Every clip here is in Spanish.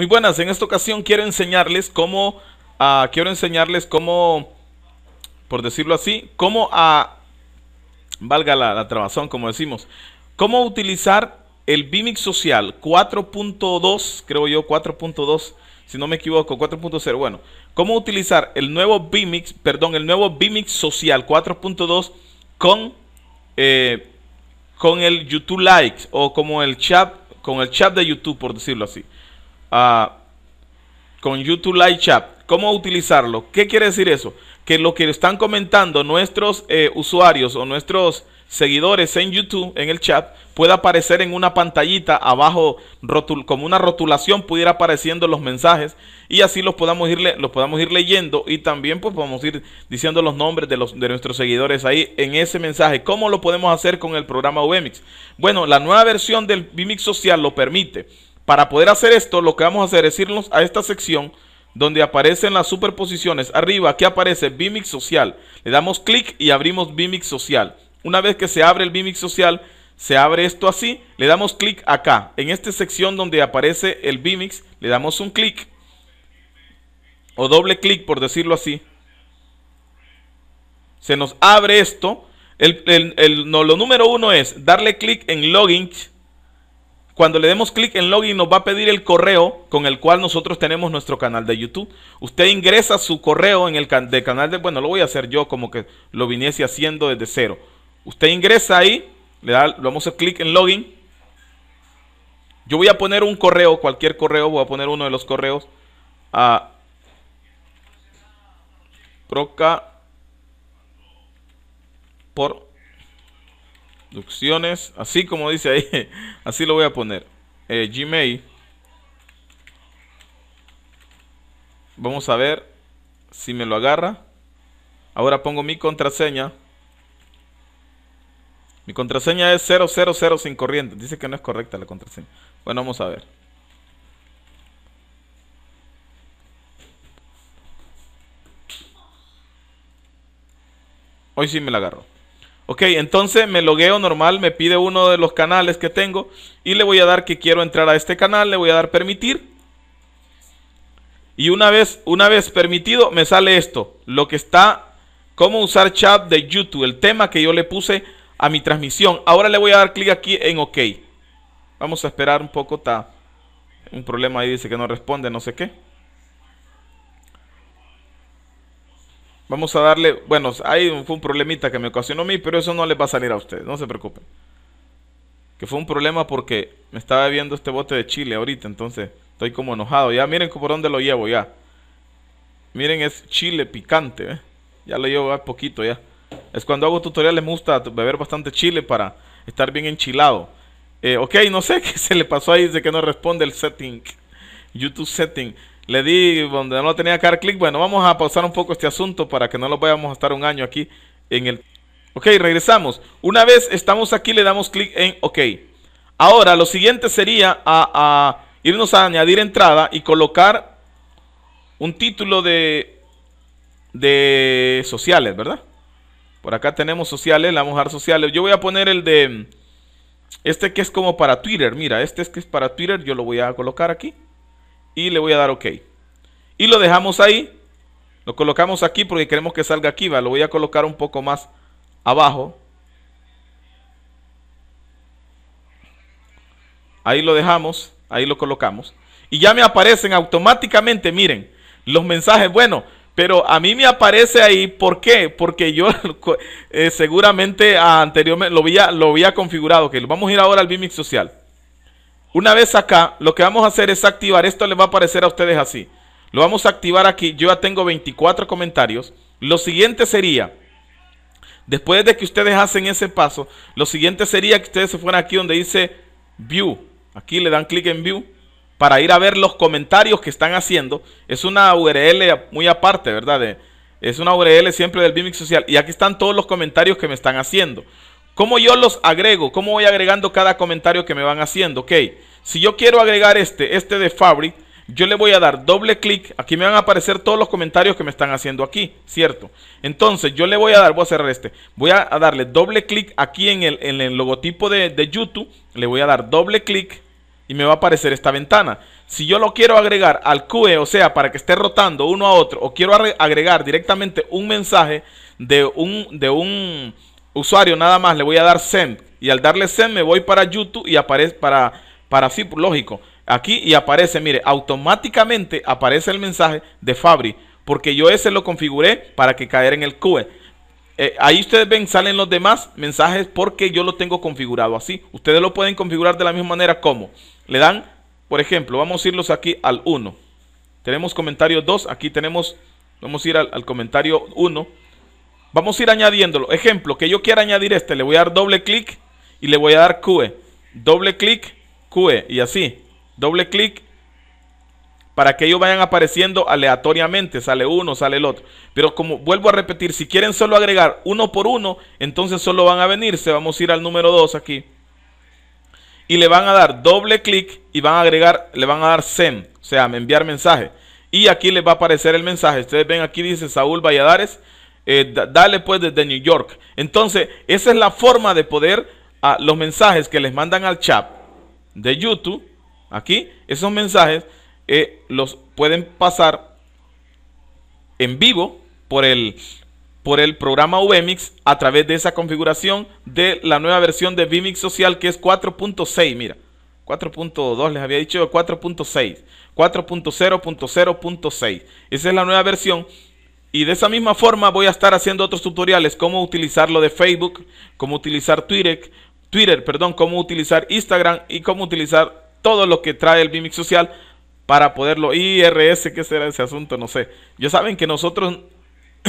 Muy buenas, en esta ocasión quiero enseñarles cómo, ah, quiero enseñarles cómo, por decirlo así, cómo a, valga la, trabazón como decimos, cómo utilizar el Bimix social 4.2, creo yo 4.2, si no me equivoco, 4.0, bueno, cómo utilizar el nuevo Bimix perdón, el nuevo Bimix social 4.2 con, eh, con el YouTube Likes o como el chat, con el chat de YouTube, por decirlo así. Ah, con YouTube Live Chat. ¿Cómo utilizarlo? ¿Qué quiere decir eso? Que lo que están comentando nuestros eh, usuarios o nuestros seguidores en YouTube, en el chat, pueda aparecer en una pantallita abajo, como una rotulación, pudiera apareciendo los mensajes y así los podamos ir, los podamos ir leyendo y también pues podemos ir diciendo los nombres de, los, de nuestros seguidores ahí en ese mensaje. ¿Cómo lo podemos hacer con el programa VMIX? Bueno, la nueva versión del VMIX Social lo permite. Para poder hacer esto, lo que vamos a hacer es irnos a esta sección donde aparecen las superposiciones. Arriba aquí aparece Bimix Social. Le damos clic y abrimos Bimix Social. Una vez que se abre el Bimix Social, se abre esto así. Le damos clic acá. En esta sección donde aparece el Bimix, le damos un clic. O doble clic, por decirlo así. Se nos abre esto. El, lo número uno es darle clic en Login cuando le demos clic en login nos va a pedir el correo con el cual nosotros tenemos nuestro canal de YouTube. Usted ingresa su correo en el de canal de... Bueno, lo voy a hacer yo como que lo viniese haciendo desde cero. Usted ingresa ahí, le da, lo vamos a clic en login. Yo voy a poner un correo, cualquier correo, voy a poner uno de los correos a proca por así como dice ahí, así lo voy a poner. Eh, Gmail. Vamos a ver si me lo agarra. Ahora pongo mi contraseña. Mi contraseña es 000 sin corriente. Dice que no es correcta la contraseña. Bueno, vamos a ver. Hoy sí me la agarro. Ok, entonces me logueo normal, me pide uno de los canales que tengo y le voy a dar que quiero entrar a este canal, le voy a dar permitir. Y una vez, una vez permitido, me sale esto, lo que está, cómo usar chat de YouTube, el tema que yo le puse a mi transmisión. Ahora le voy a dar clic aquí en OK. Vamos a esperar un poco, está un problema ahí, dice que no responde, no sé qué. Vamos a darle, bueno, hay fue un problemita que me ocasionó a mí, pero eso no les va a salir a ustedes, no se preocupen. Que fue un problema porque me estaba bebiendo este bote de chile ahorita, entonces estoy como enojado. Ya miren por dónde lo llevo ya. Miren, es chile picante, ¿eh? Ya lo llevo a poquito ya. Es cuando hago tutoriales me gusta beber bastante chile para estar bien enchilado. Eh, ok, no sé qué se le pasó ahí, de que no responde el setting. YouTube setting le di donde no lo tenía que dar clic. Bueno, vamos a pausar un poco este asunto para que no lo vayamos a estar un año aquí en el... Ok, regresamos. Una vez estamos aquí, le damos clic en OK. Ahora, lo siguiente sería a, irnos a añadir entrada y colocar un título de, de sociales, ¿verdad? Por acá tenemos sociales, la vamos a dar sociales. Yo voy a poner el de... Este que es como para Twitter, mira, este es que es para Twitter, yo lo voy a colocar aquí y le voy a dar OK. Y lo dejamos ahí. Lo colocamos aquí porque queremos que salga aquí. ¿va? Lo voy a colocar un poco más abajo. Ahí lo dejamos. Ahí lo colocamos. Y ya me aparecen automáticamente, miren, los mensajes. Bueno, pero a mí me aparece ahí, ¿por qué? Porque yo eh, seguramente ah, anteriormente lo había, lo había configurado. Que vamos a ir ahora al BIMIX social. Una vez acá, lo que vamos a hacer es activar, esto les va a aparecer a ustedes así. Lo vamos a activar aquí, yo ya tengo 24 comentarios. Lo siguiente sería, después de que ustedes hacen ese paso, lo siguiente sería que ustedes se fueran aquí donde dice View. Aquí le dan clic en View para ir a ver los comentarios que están haciendo. Es una URL muy aparte, ¿verdad? es una URL siempre del BIMIC Social. Y aquí están todos los comentarios que me están haciendo. ¿Cómo yo los agrego? ¿Cómo voy agregando cada comentario que me van haciendo? Ok, si yo quiero agregar este, este de Fabric, yo le voy a dar doble clic. Aquí me van a aparecer todos los comentarios que me están haciendo aquí, ¿cierto? Entonces yo le voy a dar, voy a cerrar este, voy a, darle doble clic aquí en el, logotipo de, de YouTube, le voy a dar doble clic y me va a aparecer esta ventana. Si yo lo quiero agregar al QE, o sea, para que esté rotando uno a otro, o quiero agregar directamente un mensaje de un, de un usuario nada más, le voy a dar send. Y al darle send me voy para YouTube y aparece para, para sí lógico. Aquí y aparece, mire, automáticamente aparece el mensaje de Fabri. Porque yo ese lo configuré para que caer en el QE. Eh, ahí ustedes ven, salen los demás mensajes porque yo lo tengo configurado así. Ustedes lo pueden configurar de la misma manera como. Le dan, por ejemplo, vamos a irlos aquí al 1. Tenemos comentario 2, aquí tenemos, vamos a ir al, al comentario 1. Vamos a ir añadiéndolo. Ejemplo, que yo quiera añadir este, le voy a dar doble clic y le voy a dar QE. Doble clic, QE y así. Doble clic para que ellos vayan apareciendo aleatoriamente, sale uno, sale el otro. Pero como vuelvo a repetir, si quieren solo agregar uno por uno, entonces solo van a venirse, vamos a ir al número 2 aquí. Y le van a dar doble clic y van a agregar, le van a dar send, o sea, enviar mensaje. Y aquí les va a aparecer el mensaje. Ustedes ven aquí dice Saúl Valladares, eh, dale pues desde New York. Entonces, esa es la forma de poder a, ah, los mensajes que les mandan al chat de YouTube, aquí, esos mensajes eh, los pueden pasar en vivo por el, por el programa VMix a través de esa configuración de la nueva versión de VMix Social que es 4.6, mira. 4.2 les había dicho 4.6, 4.0.0.6. Esa es la nueva versión y de esa misma forma voy a estar haciendo otros tutoriales, cómo utilizar lo de Facebook, cómo utilizar Twitter, Twitter, perdón, cómo utilizar Instagram y cómo utilizar todo lo que trae el BIMIX social para poderlo IRS, qué será ese asunto, no sé. Ya saben que nosotros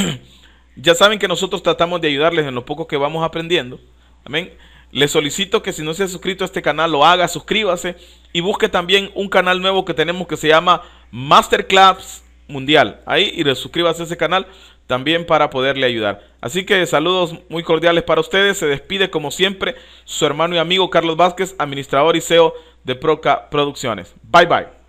ya saben que nosotros tratamos de ayudarles en lo poco que vamos aprendiendo. Amén. Les solicito que si no se ha suscrito a este canal lo haga, suscríbase y busque también un canal nuevo que tenemos que se llama Masterclass mundial. Ahí y suscríbase a ese canal también para poderle ayudar. Así que saludos muy cordiales para ustedes. Se despide como siempre su hermano y amigo Carlos Vázquez, administrador y CEO de Proca Producciones. Bye bye.